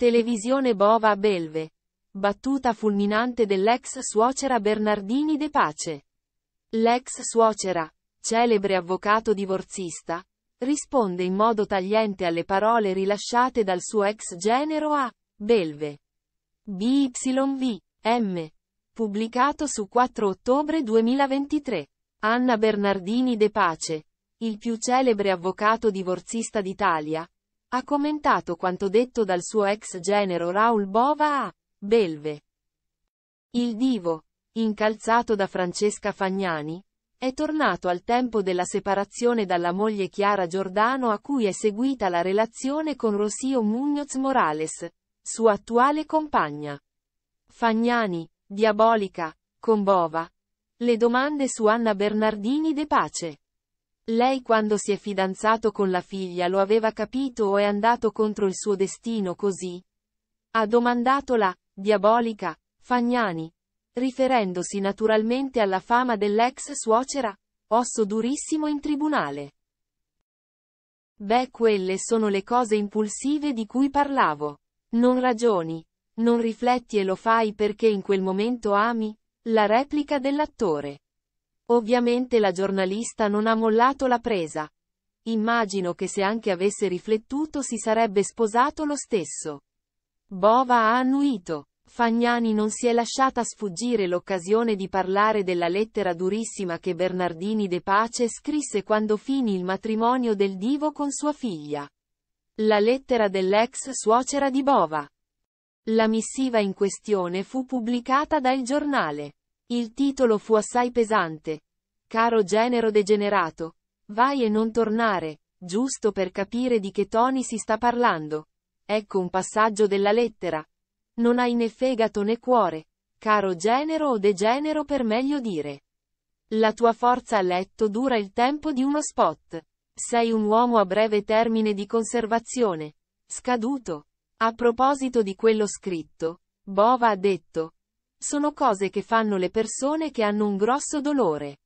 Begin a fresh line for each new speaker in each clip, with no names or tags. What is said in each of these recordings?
Televisione Bova a Belve. Battuta fulminante dell'ex suocera Bernardini De Pace. L'ex suocera, celebre avvocato divorzista, risponde in modo tagliente alle parole rilasciate dal suo ex genero a Belve. BYV. M. Pubblicato su 4 ottobre 2023. Anna Bernardini De Pace, il più celebre avvocato divorzista d'Italia, ha commentato quanto detto dal suo ex genero Raul Bova a Belve. Il divo, incalzato da Francesca Fagnani, è tornato al tempo della separazione dalla moglie Chiara Giordano a cui è seguita la relazione con Rossio Muñoz Morales, sua attuale compagna. Fagnani, diabolica, con Bova. Le domande su Anna Bernardini De Pace. Lei quando si è fidanzato con la figlia lo aveva capito o è andato contro il suo destino così? Ha domandato la diabolica Fagnani, riferendosi naturalmente alla fama dell'ex suocera, osso durissimo in tribunale. Beh, quelle sono le cose impulsive di cui parlavo. Non ragioni, non rifletti e lo fai perché in quel momento ami, la replica dell'attore. Ovviamente la giornalista non ha mollato la presa. Immagino che se anche avesse riflettuto si sarebbe sposato lo stesso. Bova ha annuito. Fagnani non si è lasciata sfuggire l'occasione di parlare della lettera durissima che Bernardini De Pace scrisse quando finì il matrimonio del divo con sua figlia. La lettera dell'ex suocera di Bova. La missiva in questione fu pubblicata dal giornale. Il titolo fu assai pesante. Caro genero degenerato. Vai e non tornare, giusto per capire di che toni si sta parlando. Ecco un passaggio della lettera. Non hai né fegato né cuore. Caro genero o degenero per meglio dire. La tua forza a letto dura il tempo di uno spot. Sei un uomo a breve termine di conservazione. Scaduto. A proposito di quello scritto, Bova ha detto, sono cose che fanno le persone che hanno un grosso dolore.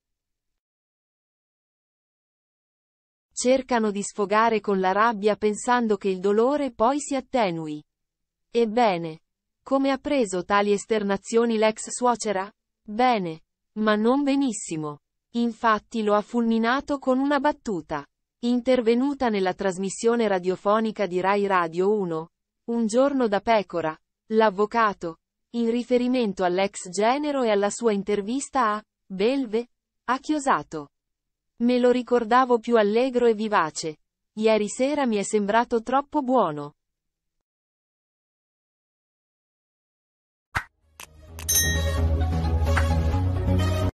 Cercano di sfogare con la rabbia pensando che il dolore poi si attenui. Ebbene. Come ha preso tali esternazioni l'ex suocera? Bene. Ma non benissimo. Infatti lo ha fulminato con una battuta. Intervenuta nella trasmissione radiofonica di Rai Radio 1. Un giorno da pecora. L'avvocato, in riferimento all'ex genero e alla sua intervista a Belve, ha chiosato. Me lo ricordavo più allegro e vivace. Ieri sera mi è sembrato troppo buono.